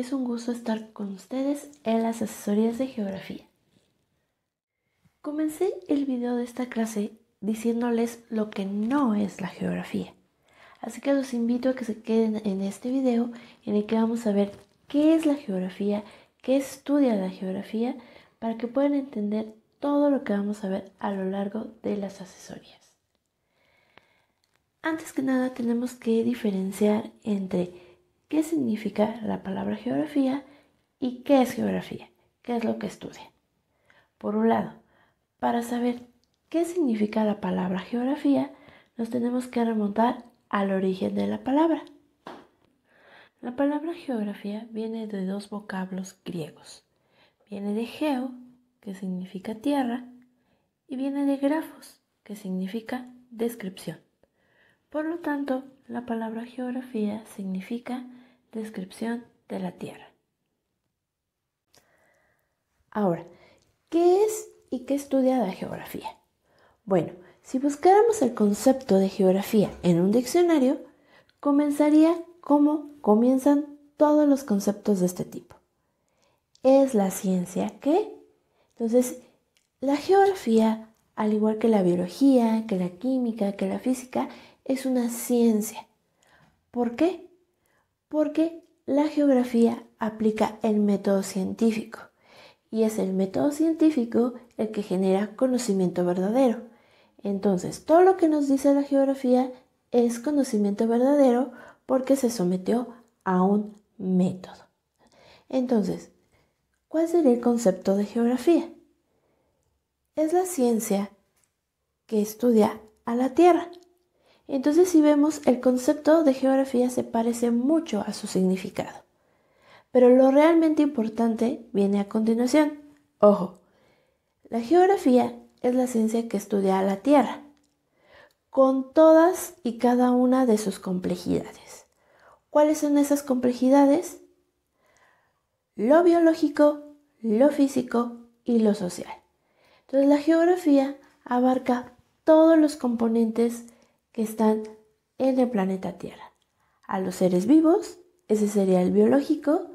es un gusto estar con ustedes en las asesorías de geografía. Comencé el video de esta clase diciéndoles lo que no es la geografía. Así que los invito a que se queden en este video en el que vamos a ver qué es la geografía, qué estudia la geografía, para que puedan entender todo lo que vamos a ver a lo largo de las asesorías. Antes que nada tenemos que diferenciar entre qué significa la palabra geografía y qué es geografía, qué es lo que estudia. Por un lado, para saber qué significa la palabra geografía, nos tenemos que remontar al origen de la palabra. La palabra geografía viene de dos vocablos griegos. Viene de geo, que significa tierra, y viene de grafos, que significa descripción. Por lo tanto, la palabra geografía significa descripción de la Tierra. Ahora, ¿qué es y qué estudia la geografía? Bueno, si buscáramos el concepto de geografía en un diccionario, comenzaría como comienzan todos los conceptos de este tipo. Es la ciencia ¿qué? Entonces, la geografía, al igual que la biología, que la química, que la física, es una ciencia. ¿Por qué? porque la geografía aplica el método científico y es el método científico el que genera conocimiento verdadero. Entonces, todo lo que nos dice la geografía es conocimiento verdadero porque se sometió a un método. Entonces, ¿cuál sería el concepto de geografía? Es la ciencia que estudia a la Tierra, entonces si vemos, el concepto de geografía se parece mucho a su significado. Pero lo realmente importante viene a continuación. Ojo, la geografía es la ciencia que estudia la Tierra, con todas y cada una de sus complejidades. ¿Cuáles son esas complejidades? Lo biológico, lo físico y lo social. Entonces la geografía abarca todos los componentes que están en el planeta Tierra. A los seres vivos, ese sería el biológico,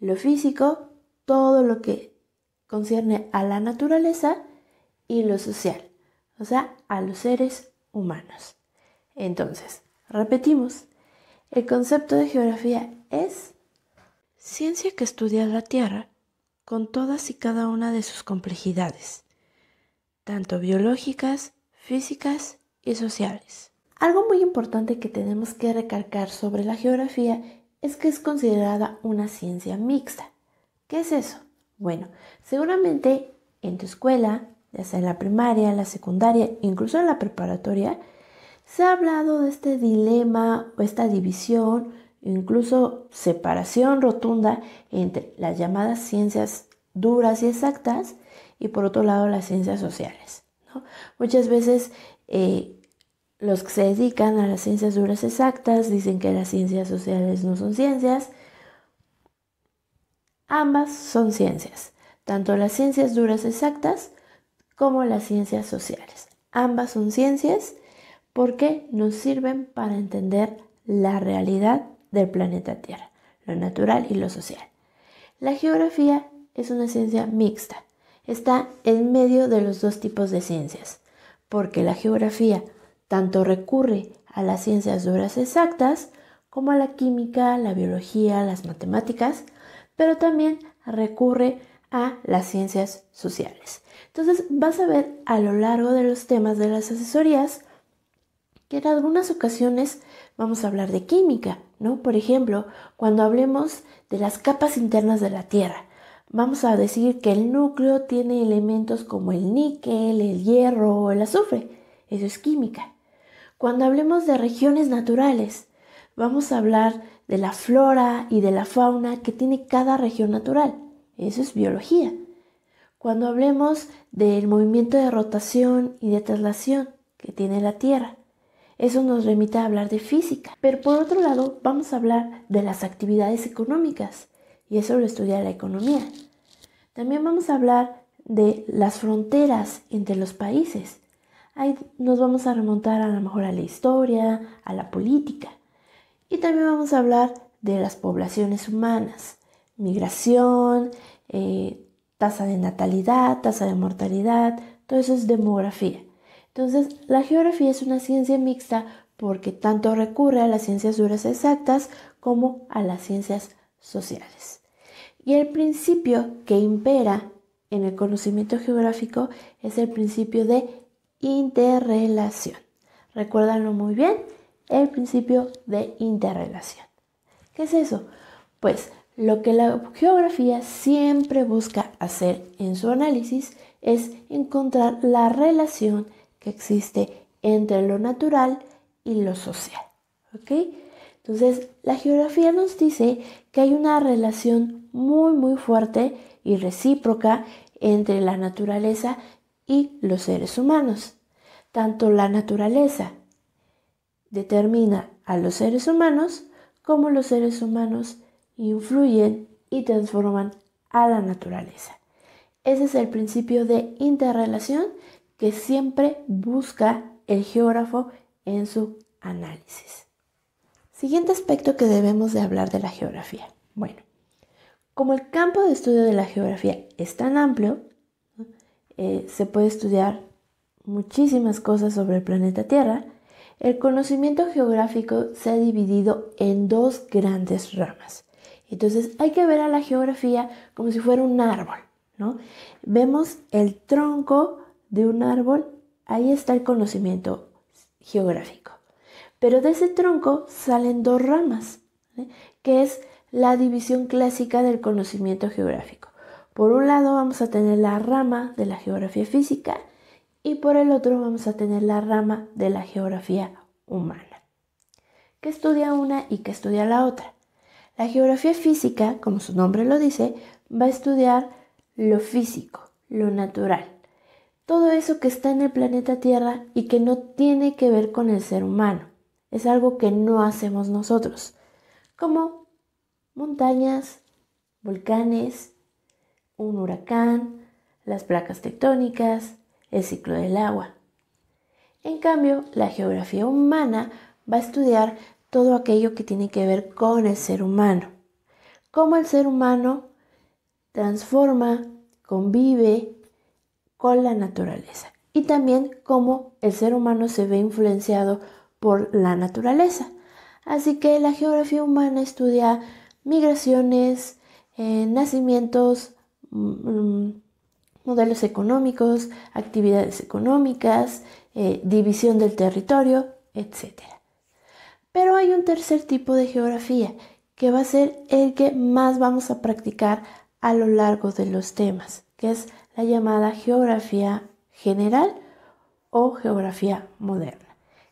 lo físico, todo lo que concierne a la naturaleza y lo social, o sea, a los seres humanos. Entonces, repetimos, el concepto de geografía es ciencia que estudia la Tierra con todas y cada una de sus complejidades, tanto biológicas, físicas y sociales. Algo muy importante que tenemos que recalcar sobre la geografía es que es considerada una ciencia mixta. ¿Qué es eso? Bueno, seguramente en tu escuela, ya sea en la primaria, en la secundaria, incluso en la preparatoria, se ha hablado de este dilema o esta división, incluso separación rotunda entre las llamadas ciencias duras y exactas y por otro lado las ciencias sociales. Muchas veces eh, los que se dedican a las ciencias duras exactas dicen que las ciencias sociales no son ciencias. Ambas son ciencias, tanto las ciencias duras exactas como las ciencias sociales. Ambas son ciencias porque nos sirven para entender la realidad del planeta Tierra, lo natural y lo social. La geografía es una ciencia mixta, está en medio de los dos tipos de ciencias, porque la geografía tanto recurre a las ciencias duras exactas como a la química, la biología, las matemáticas, pero también recurre a las ciencias sociales. Entonces vas a ver a lo largo de los temas de las asesorías que en algunas ocasiones vamos a hablar de química, ¿no? Por ejemplo, cuando hablemos de las capas internas de la Tierra, vamos a decir que el núcleo tiene elementos como el níquel, el hierro o el azufre. Eso es química. Cuando hablemos de regiones naturales, vamos a hablar de la flora y de la fauna que tiene cada región natural. Eso es biología. Cuando hablemos del movimiento de rotación y de traslación que tiene la Tierra, eso nos remite a hablar de física. Pero por otro lado, vamos a hablar de las actividades económicas y eso lo estudia la economía. También vamos a hablar de las fronteras entre los países. Ahí nos vamos a remontar a lo mejor a la historia, a la política. Y también vamos a hablar de las poblaciones humanas, migración, eh, tasa de natalidad, tasa de mortalidad, todo eso es demografía. Entonces, la geografía es una ciencia mixta porque tanto recurre a las ciencias duras exactas como a las ciencias sociales. Y el principio que impera en el conocimiento geográfico es el principio de interrelación. Recuérdalo muy bien, el principio de interrelación. ¿Qué es eso? Pues lo que la geografía siempre busca hacer en su análisis es encontrar la relación que existe entre lo natural y lo social. ¿Ok? Entonces, la geografía nos dice que hay una relación muy, muy fuerte y recíproca entre la naturaleza y los seres humanos. Tanto la naturaleza determina a los seres humanos como los seres humanos influyen y transforman a la naturaleza. Ese es el principio de interrelación que siempre busca el geógrafo en su análisis. Siguiente aspecto que debemos de hablar de la geografía. Bueno, como el campo de estudio de la geografía es tan amplio, eh, se puede estudiar muchísimas cosas sobre el planeta Tierra, el conocimiento geográfico se ha dividido en dos grandes ramas. Entonces hay que ver a la geografía como si fuera un árbol, ¿no? Vemos el tronco de un árbol, ahí está el conocimiento geográfico. Pero de ese tronco salen dos ramas, que es la división clásica del conocimiento geográfico. Por un lado vamos a tener la rama de la geografía física y por el otro vamos a tener la rama de la geografía humana. ¿Qué estudia una y qué estudia la otra? La geografía física, como su nombre lo dice, va a estudiar lo físico, lo natural, todo eso que está en el planeta Tierra y que no tiene que ver con el ser humano. Es algo que no hacemos nosotros, como montañas, volcanes, un huracán, las placas tectónicas, el ciclo del agua. En cambio, la geografía humana va a estudiar todo aquello que tiene que ver con el ser humano. Cómo el ser humano transforma, convive con la naturaleza. Y también cómo el ser humano se ve influenciado por la naturaleza. Así que la geografía humana estudia migraciones, eh, nacimientos, mm, mm, modelos económicos, actividades económicas, eh, división del territorio, etc. Pero hay un tercer tipo de geografía que va a ser el que más vamos a practicar a lo largo de los temas, que es la llamada geografía general o geografía moderna.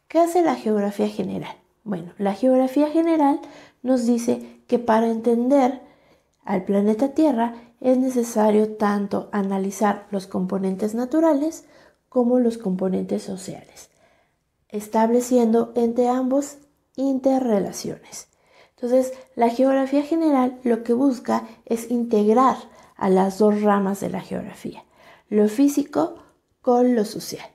¿Qué hace la geografía general? Bueno, la geografía general nos dice que para entender al planeta Tierra es necesario tanto analizar los componentes naturales como los componentes sociales, estableciendo entre ambos interrelaciones. Entonces, la geografía general lo que busca es integrar a las dos ramas de la geografía, lo físico con lo social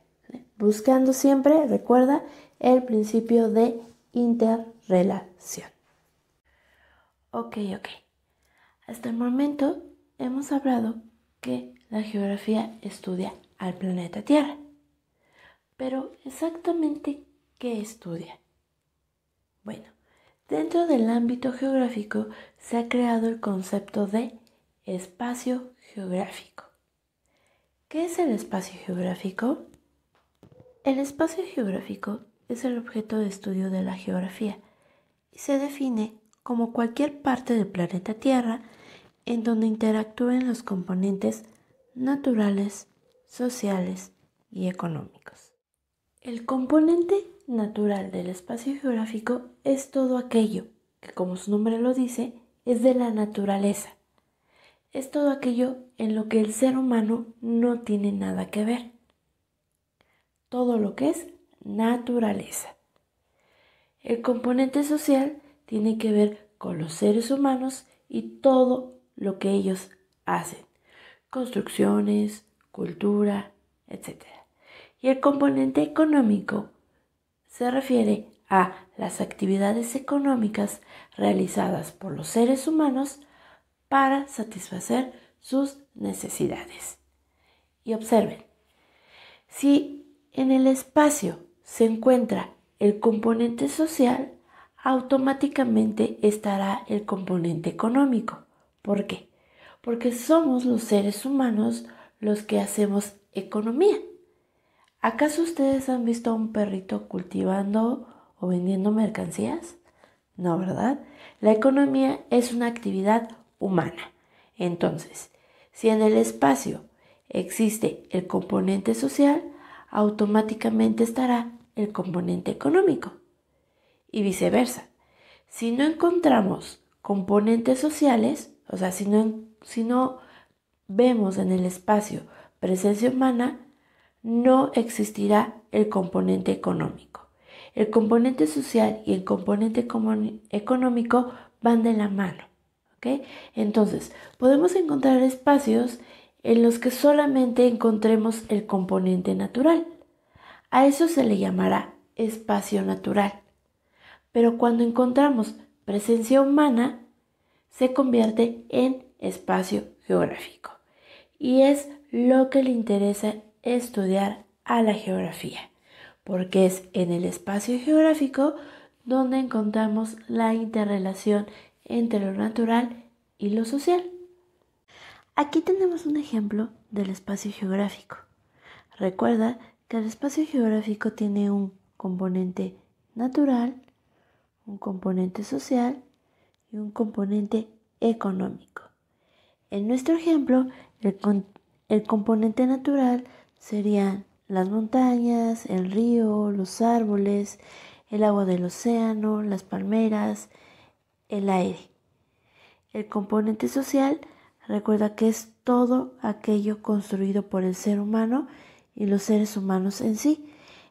buscando siempre, recuerda, el principio de interrelación. Ok, ok. Hasta el momento hemos hablado que la geografía estudia al planeta Tierra. Pero exactamente qué estudia? Bueno, dentro del ámbito geográfico se ha creado el concepto de espacio geográfico. ¿Qué es el espacio geográfico? El espacio geográfico es el objeto de estudio de la geografía y se define como cualquier parte del planeta Tierra en donde interactúen los componentes naturales, sociales y económicos. El componente natural del espacio geográfico es todo aquello que, como su nombre lo dice, es de la naturaleza. Es todo aquello en lo que el ser humano no tiene nada que ver todo lo que es naturaleza. El componente social tiene que ver con los seres humanos y todo lo que ellos hacen, construcciones, cultura, etc. Y el componente económico se refiere a las actividades económicas realizadas por los seres humanos para satisfacer sus necesidades. Y observen, si en el espacio se encuentra el componente social, automáticamente estará el componente económico. ¿Por qué? Porque somos los seres humanos los que hacemos economía. ¿Acaso ustedes han visto a un perrito cultivando o vendiendo mercancías? No, ¿verdad? La economía es una actividad humana. Entonces, si en el espacio existe el componente social, automáticamente estará el componente económico. Y viceversa. Si no encontramos componentes sociales, o sea, si no, si no vemos en el espacio presencia humana, no existirá el componente económico. El componente social y el componente económico van de la mano. Entonces, podemos encontrar espacios en los que solamente encontremos el componente natural. A eso se le llamará espacio natural. Pero cuando encontramos presencia humana, se convierte en espacio geográfico. Y es lo que le interesa estudiar a la geografía, porque es en el espacio geográfico donde encontramos la interrelación entre lo natural y lo social. Aquí tenemos un ejemplo del espacio geográfico. Recuerda que el espacio geográfico tiene un componente natural, un componente social y un componente económico. En nuestro ejemplo, el, componente natural serían las montañas, el río, los árboles, el agua del océano, las palmeras, el aire. El componente social Recuerda que es todo aquello construido por el ser humano y los seres humanos en sí.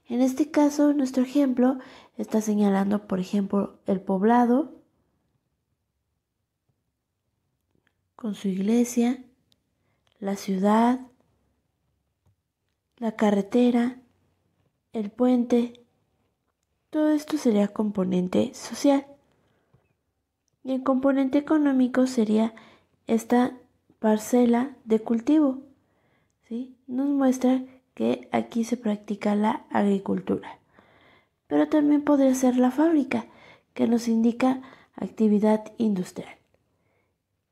En este caso, nuestro ejemplo está señalando, por ejemplo, el poblado con su iglesia, la ciudad, la carretera, el puente. Todo esto sería componente social. Y el componente económico sería esta parcela de cultivo. ¿sí? Nos muestra que aquí se practica la agricultura. Pero también podría ser la fábrica, que nos indica actividad industrial.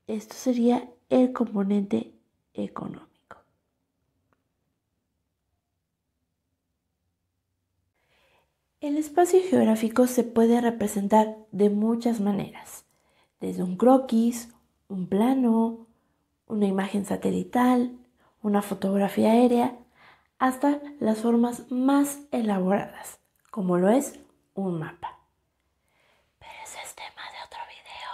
Esto sería el componente económico. El espacio geográfico se puede representar de muchas maneras, desde un croquis, un plano, una imagen satelital, una fotografía aérea, hasta las formas más elaboradas, como lo es un mapa. Pero ese es tema de otro video.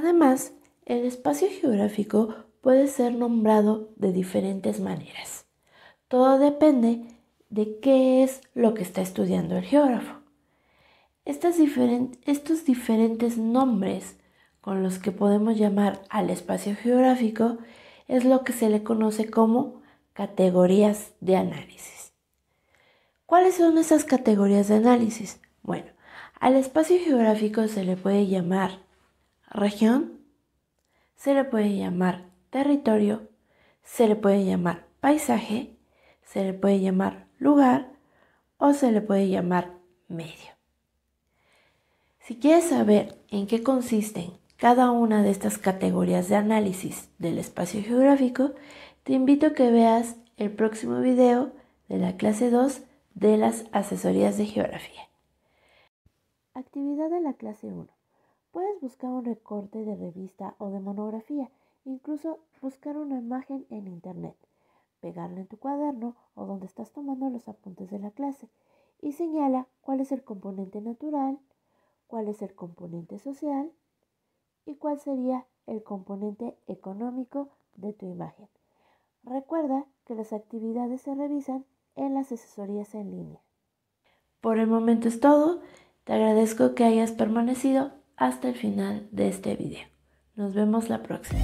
Además, el espacio geográfico puede ser nombrado de diferentes maneras. Todo depende de qué es lo que está estudiando el geógrafo. estos diferentes nombres con los que podemos llamar al espacio geográfico es lo que se le conoce como categorías de análisis. ¿Cuáles son esas categorías de análisis? Bueno, al espacio geográfico se le puede llamar región, se le puede llamar territorio, se le puede llamar paisaje, se le puede llamar lugar o se le puede llamar medio. Si quieres saber en qué consisten cada una de estas categorías de análisis del espacio geográfico, te invito a que veas el próximo video de la clase 2 de las asesorías de geografía. Actividad de la clase 1. Puedes buscar un recorte de revista o de monografía, incluso buscar una imagen en internet, pegarla en tu cuaderno o donde estás tomando los apuntes de la clase y señala cuál es el componente natural, cuál es el componente social y cuál sería el componente económico de tu imagen. Recuerda que las actividades se revisan en las asesorías en línea. Por el momento es todo. Te agradezco que hayas permanecido hasta el final de este video. Nos vemos la próxima.